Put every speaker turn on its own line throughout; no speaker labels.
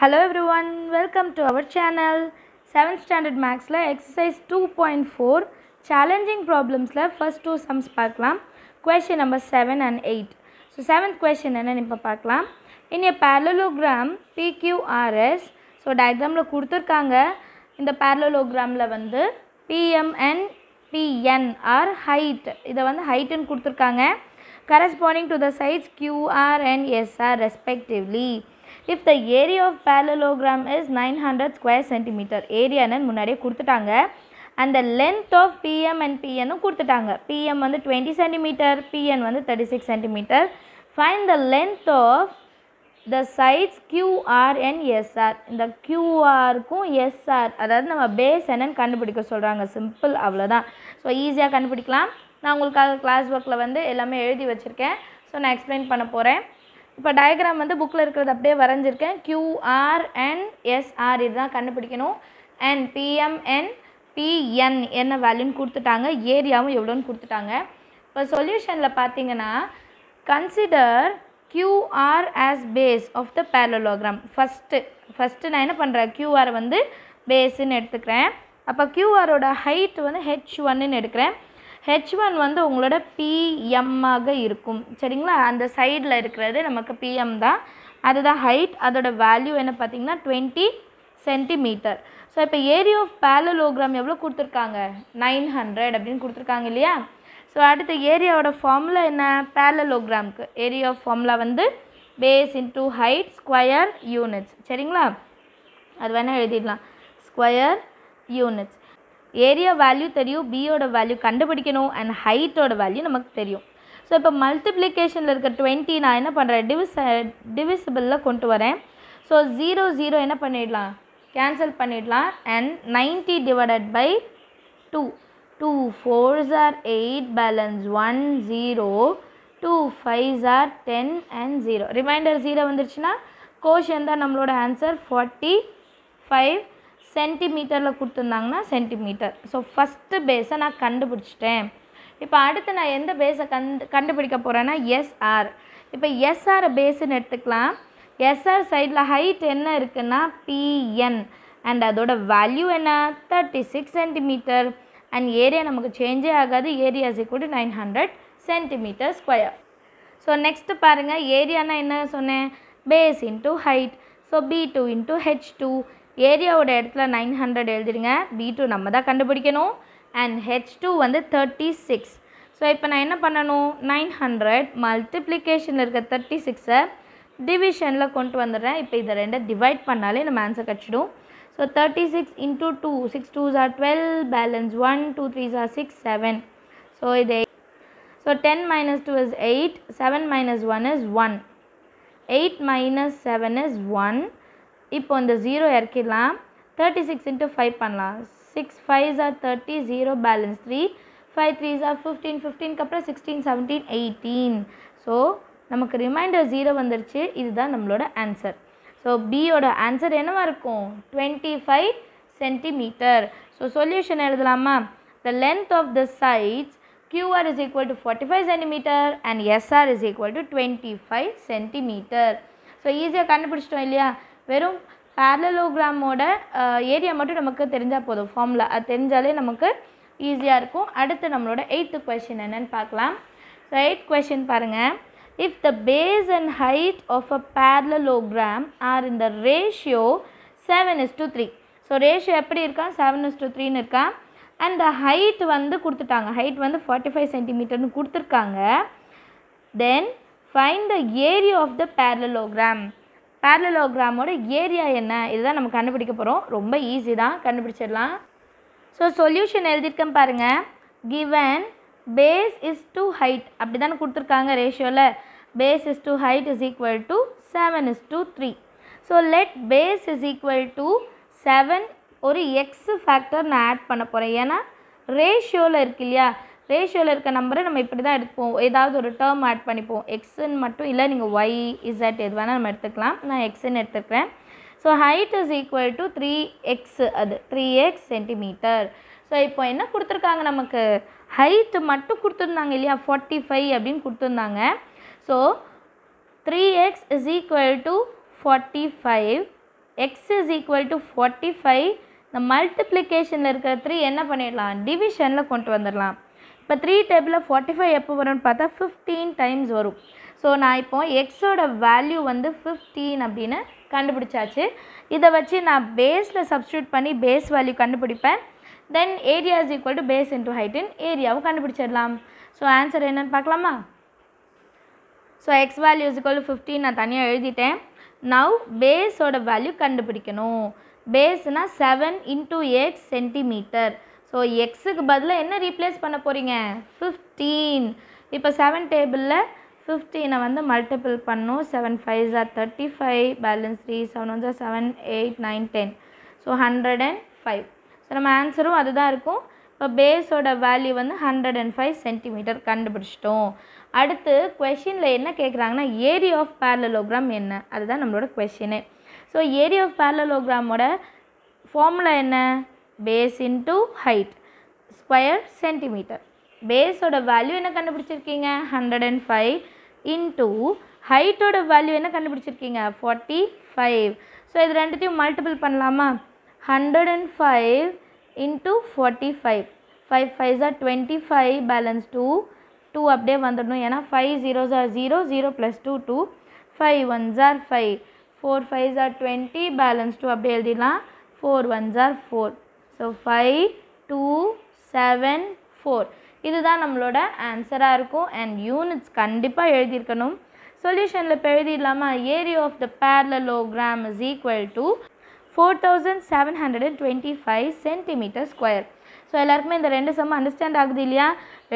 hello everyone welcome to our channel seventh standard மேக்ஸில் exercise two point four challenging ப்ராப்ளம்ஸில் first two sums பார்க்கலாம் question number seven and eight so seventh question என்னென்னு இப்போ பார்க்கலாம் in a parallelogram PQRS so டயக்ராமில் கொடுத்துருக்காங்க இந்த பேரலோகிராமில் வந்து பிஎம்என் பிஎன் ஹைட் இதை வந்து ஹைட்டுன்னு கொடுத்துருக்காங்க corresponding to the sides QR and SR respectively if the area of parallelogram is nine hundred square centimetre ஏரியான்னு முன்னாடியே கொடுத்துட்டாங்க அந்த லென்த் ஆஃப் பிஎம் அண்ட் பிஎன்னும் கொடுத்துட்டாங்க பிஎம் வந்து டுவெண்ட்டி சென்டிமீட்டர் பிஎன் வந்து thirty six centimetre find the length of the sides QR and SR இந்த கியூஆருக்கும் எஸ்ஆர் அதாவது நம்ம பேஸ் என்னன்னு கண்டுபிடிக்க சொல்கிறாங்க சிம்பிள் அவ்வளோதான் ஸோ ஈஸியாக கண்டுபிடிக்கலாம் நான் உங்களுக்காக கிளாஸ் ஒர்க்கில் வந்து எல்லாமே எழுதி வச்சுருக்கேன் ஸோ நான் எக்ஸ்பிளைன் பண்ண போகிறேன் இப்போ டயக்ராம் வந்து புக்கில் இருக்கிறது அப்படியே வரைஞ்சிருக்கேன் கியூஆர் என் எஸ்ஆர் இதுதான் கண்டுபிடிக்கணும் என் பிஎம்என் பிஎன் என்ன வேல்யூன்னு கொடுத்துட்டாங்க ஏரியாவும் எவ்வளோன்னு கொடுத்துட்டாங்க இப்போ சொல்யூஷனில் பார்த்தீங்கன்னா consider QR as base of the parallelogram first first நான் என்ன பண்ணுறேன் கியூஆர் வந்து பேஸுன்னு எடுத்துக்கிறேன் அப்போ கியூஆரோட ஹைட் வந்து ஹெச் ஒன்னுன்னு எடுக்கிறேன் ஹெச் ஒன் வந்து உங்களோட பிஎம்மாக இருக்கும் சரிங்களா அந்த சைடில் இருக்கிறது நமக்கு பிஎம் தான் அதுதான் ஹைட் அதோட வேல்யூ என்ன பார்த்தீங்கன்னா டுவெண்ட்டி சென்டிமீட்டர் ஸோ இப்போ ஏரியா ஆஃப் பேலலோகிராம் எவ்வளோ கொடுத்துருக்காங்க நைன் ஹண்ட்ரட் அப்படின்னு கொடுத்துருக்காங்க இல்லையா ஸோ அடுத்த ஏரியாவோட ஃபார்முலா என்ன பேலலோகிராம்க்கு ஏரியா ஆஃப் ஃபார்முலா வந்து base into height square units சரிங்களா அது வேணால் எழுதிடலாம் ஸ்கொயர் யூனிட்ஸ் ஏரியா வேல்யூ தெரியும் பியோட வேல்யூ கண்டுபிடிக்கணும் அண்ட் ஹைட்டோட வேல்யூ நமக்கு தெரியும் ஸோ இப்போ மல்டிப்ளிகேஷனில் இருக்க டுவெண்ட்டி நான் என்ன பண்ணுறேன் டிவிஸ் டிவிசிபிளில் கொண்டு வரேன் ஸோ ஜீரோ ஜீரோ என்ன பண்ணிடலாம் கேன்சல் பண்ணிடலாம் and ninety divided by two two fours are eight balance one zero two five ஜார் ten and zero remainder zero வந்துருச்சுன்னா கோஷன் தான் நம்மளோட ஆன்சர் ஃபார்ட்டி ஃபைவ் சென்டிமீட்டரில் கொடுத்துருந்தாங்கன்னா சென்டிமீட்டர் ஸோ ஃபஸ்ட்டு பேஸை நான் கண்டுபிடிச்சிட்டேன் இப்போ அடுத்து நான் எந்த பேஸை கண்டு கண்டுபிடிக்க போகிறேன்னா எஸ்ஆர் இப்போ எஸ்ஆர் பேஸுன்னு எடுத்துக்கலாம் எஸ்ஆர் சைடில் ஹைட் என்ன இருக்குன்னா பிஎன் அண்ட் அதோட வேல்யூ என்ன thirty six centimetre and area நமக்கு சேஞ்சே ஆகாது ஏரியா கூட nine hundred centimetre square so next பாருங்கள் ஏரியானா என்ன சொன்னேன் base into height so b two into h two ஏரியாவோட இடத்துல நைன் ஹண்ட்ரட் எழுதிடுங்க பி டூ நம்ம தான் கண்டுபிடிக்கணும் அண்ட் ஹெச் டூ வந்து தேர்ட்டி சிக்ஸ் ஸோ இப்போ நான் என்ன பண்ணணும் நைன் ஹண்ட்ரட் மல்டிப்ளிகேஷனில் இருக்க தேர்ட்டி சிக்ஸை டிவிஷனில் கொண்டு வந்துடுறேன் இப்போ இதை ரெண்டை டிவைட் பண்ணாலே நம்ம ஆன்சர் கிடச்சிடும் so thirty six into two six two are twelve balance one two three are six seven so இது so ten minus two is eight seven minus one is one eight minus seven is one இப்போ இந்த zero இறக்கிடலாம் thirty six into five பண்ணலாம் six five are thirty zero balance three five three are fifteen ஃபிஃப்டீனுக்கு அப்புறம் sixteen seventeen eighteen so நமக்கு reminder zero வந்துருச்சு இதுதான் நம்மளோட ஆன்சர் ஸோ பியோட ஆன்சர் என்னவாக இருக்கும் twenty five centimetre so solution எழுதலாமா the length of the sides QR is equal to forty five centimetre and SR is is equal to five centimetre so ஈஸியாக கண்டுபிடிச்சிட்டோம் இல்லையா வெறும் பேரலோகிராமோட ஏரியா மட்டும் நமக்கு தெரிஞ்சால் போதும் ஃபார்முலா அது தெரிஞ்சாலே நமக்கு ஈஸியாக இருக்கும் அடுத்து நம்மளோட எயித்து கொஷின் என்னென்னு பார்க்கலாம் ஸோ எயிட் கொஷின் பாருங்கள் if the base and height of a parallelogram are in the ratio seven is to three so ratio எப்படி இருக்கான் செவன் இஸ் டு த்ரீன்னு இருக்கான் அண்ட் ஹைட் வந்து கொடுத்துட்டாங்க ஹைட் வந்து ஃபார்ட்டி ஃபைவ் சென்டிமீட்டர்னு கொடுத்துருக்காங்க then find the area of the parallelogram பேரலோகிராமோட ஏரியா என்ன இதுதான் நம்ம கண்டுபிடிக்க போகிறோம் ரொம்ப ஈஸி தான் கண்டுபிடிச்சிடலாம் ஸோ சொல்யூஷன் எழுதியிருக்கேன் பாருங்கள் given base is to height அப்படி தானே கொடுத்துருக்காங்க ரேஷியோவில் base is to height is equal to seven is to three so let base is equal to seven ஒரு எக்ஸ் ஃபேக்டர் நான் ஆட் பண்ண போகிறேன் ஏன்னா ரேஷியோவில் இருக்கு இல்லையா ரேஷியோவில் இருக்க நம்பரை நம்ம இப்படி தான் எடுப்போம் ஏதாவது ஒரு டேர்ம் ஆட் பண்ணிப்போம் எக்ஸுன்னு மட்டும் இல்லை நீங்கள் ஒய் இசட் எது வேணால் நம்ம எடுத்துக்கலாம் நான் எக்ஸுன்னு எடுத்துக்கிறேன் so height is equal to three x அது த்ரீ எக்ஸ் சென்டிமீட்டர் ஸோ இப்போ என்ன கொடுத்துருக்காங்க நமக்கு ஹைட்டு மட்டும் கொடுத்துருந்தாங்க இல்லையா ஃபார்ட்டி ஃபைவ் அப்படின்னு கொடுத்துருந்தாங்க so three x is equal to forty five x is equal to forty five இந்த மல்டிப்ளிகேஷனில் இருக்கிற த்ரீ என்ன பண்ணிடலாம் டிவிஷனில் கொண்டு வந்துடலாம் இப்போ த்ரீ டேபிளில் ஃபார்ட்டி ஃபைவ் எப்போ வரும்னு பார்த்தா ஃபிஃப்டீன் டைம்ஸ் வரும் ஸோ நான் இப்போ எக்ஸோட வேல்யூ வந்து ஃபிஃப்டீன் அப்படின்னு கண்டுபிடிச்சாச்சு இதை வச்சு நான் பேஸில் சப்ஸ்டியூட் பண்ணி பேஸ் வேல்யூ கண்டுபிடிப்பேன் then area is equal to base into ஹைட்டின் ஏரியாவும் கண்டுபிடிச்சிடலாம் ஸோ ஆன்சர் என்னென்னு பார்க்கலாமா so x value equal to fifteen நான் தனியாக எழுதிட்டேன் நவ் பேஸோட வேல்யூ கண்டுபிடிக்கணும் பேஸ்னால் seven into eight centimetre so எக்ஸுக்கு பதிலாக என்ன ரீப்ளேஸ் பண்ண போகிறீங்க ஃபிஃப்டீன் இப்போ செவன் டேபிளில் ஃபிஃப்டீனை வந்து மல்டிபிள் பண்ணும் seven five are thirty five balance three seven one are seven eight nine ten so hundred and five so நம்ம ஆன்சரும் அதுதான் இருக்கும் இப்போ பேஸோட வேல்யூ வந்து ஹண்ட்ரட் அண்ட் ஃபைவ் சென்டிமீட்டர் கண்டுபிடிச்சிட்டோம் அடுத்து கொஷினில் என்ன கேட்குறாங்கன்னா ஏரி ஆஃப் பேரலோகிராம் என்ன அதுதான் நம்மளோட கொஷினு ஸோ ஏரி ஆஃப் பேரலோகிராமோட ஃபார்முலா என்ன base into height square centimetre பேஸோட வேல்யூ என்ன கண்டுபிடிச்சிருக்கீங்க ஹண்ட்ரட் அண்ட் ஃபைவ் இன்ட்டு ஹைட்டோட வேல்யூ என்ன கண்டுபிடிச்சிருக்கீங்க ஃபார்ட்டி ஃபைவ் ஸோ இது ரெண்டுத்தையும் மல்டிபிள் பண்ணலாமா hundred and five into forty five five five are twenty five balance two two அப்படியே வந்துடணும் ஏன்னா five zeros are zero zero plus two two five ones are five four five are twenty balance two அப்படியே எழுதிடலாம் four ones are four so five two seven four இதுதான் நம்மளோட ஆன்சராக இருக்கும் and units கண்டிப்பாக எழுதியிருக்கணும் சொல்யூஷனில் இப்போ எழுதிடலாமா area of the parallelogram is equal to four thousand seven hundred twenty five centimetre square so எல்லாருக்குமே இந்த ரெண்டு சம் அண்டர்ஸ்டாண்ட் ஆகுது இல்லையா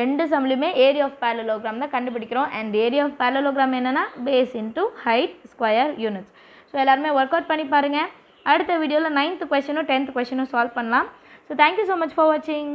ரெண்டு சம்லையுமே ஏரியா ஆஃப் பேரலோகிராம் தான் கண்டுபிடிக்கிறோம் அண்ட் ஏரியா ஆஃப் பேரலோகிராம் என்னென்னா base into height square units so எல்லாருமே ஒர்க் அவுட் பண்ணி பாருங்கள் அடுத்த வீடியோவில் நைன்த்து கொஷனும் டென்த்து கொஷனும் சால்வ் பண்ணலாம் so thank you so much for வாட்சிங்